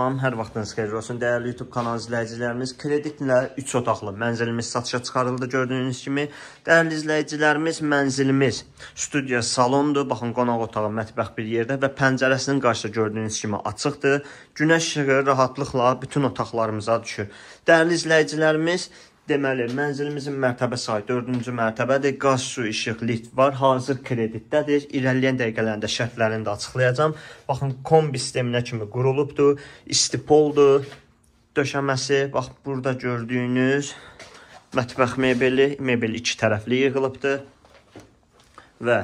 Salam, hər vaxtınız xeyir olsun. Dəyərli YouTube kanalı izləyicilərimiz, kreditlə 3 otaqlı mənzilimiz satışa çıxarıldı gördüyünüz kimi. Dəyərli izləyicilərimiz, mənzilimiz studiya salondur. Baxın, qonaq otağı, mətbəx bir yerdə və pəncərəsinin qarşı gördüyünüz kimi açıqdır. Günəş işığı rahatlıqla bütün otaqlarımıza düşür. Dəyərli izləyicilərimiz, Deməli, mənzilimizin mərtəbə sayı 4-cü mərtəbədir. Qaz, su, işıq, lift var. Hazır kreditdədir. İrəliyən dəqiqələrində şərtlərini də açıqlayacağam. Baxın, kombi sisteminə kimi qurulubdur. İstipoldur. Döşəməsi, bax burada gördüyünüz mətbəx mebeli, mebel iki tərəfli yığılıbdır. Və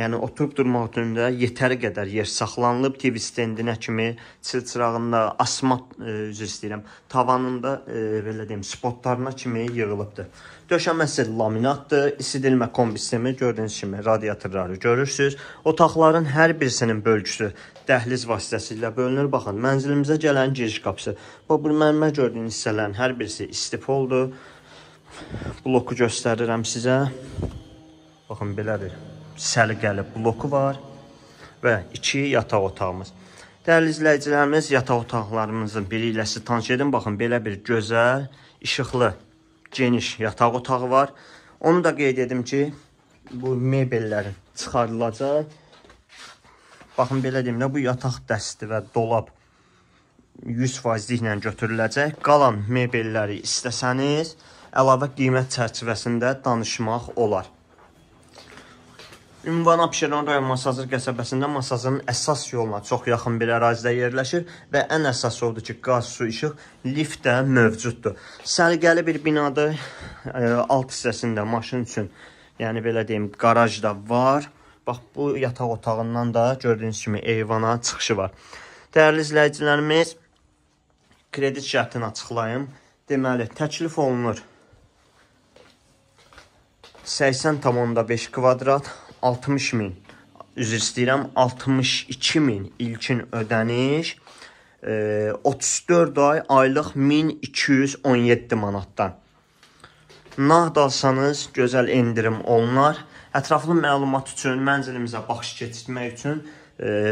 Yəni oturub durmaq dövründə yetəri qədər yer saxlanılıb TV stendinə kimi çılçırağında asma e, üzr istəyirəm, tavanında e, belə deyim, spotlarına kimi yığılıbdı. Döşəməsi laminatdır, isidilmə kombi sistemi gördüyünüz kimi radiatorları görürsüz. Otaqların hər birisinin bölgüsü dəhliz vasitəsilə bölünür. Baxın, mənzilimizə gələn giriş qapısı. Bu bu mənmə gördüyünüz hissələrin hər birisi istipoldur. Bloku göstərirəm sizə. Baxın belədir səliqəli bloku var və 2 yataq otağımız. Dəyərli izləyicilərimiz, yataq otaqlarımızın biri ilə sizi tanış edim. Baxın, belə bir gözəl, işıqlı, geniş yataq otağı var. Onu da qeyd edim ki, bu mebellərin çıxarılacaq. Baxın, belə deyim də, bu yataq dəsti və dolab 100% ilə götürüləcək. Qalan mebelləri istəsəniz, əlavə qiymət çərçivəsində danışmaq olar. Ünvan Abşeron rayon Masazır qəsəbəsində Masazırın əsas yoluna çox yaxın bir ərazidə yerləşir və ən əsas odur ki, qaz, su, işıq lift də mövcuddur. Səliqəli bir binada ə, e, alt hissəsində maşın üçün, yəni belə deyim, qaraj da var. Bax, bu yataq otağından da gördüyünüz kimi eyvana çıxışı var. Dəyərli izləyicilərimiz, kredit şərtini açıqlayım. Deməli, təklif olunur 80,5 kvadrat, 60 min, üzr istəyirəm, 62 min ilkin ödəniş, 34 e, ay aylıq 1217 manatdan. Nağd alsanız gözəl endirim olunar. Ətraflı məlumat üçün mənzilimizə baxış keçirmək üçün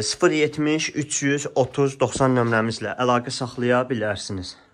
070 330 90 nömrəmizlə əlaqə saxlaya bilərsiniz.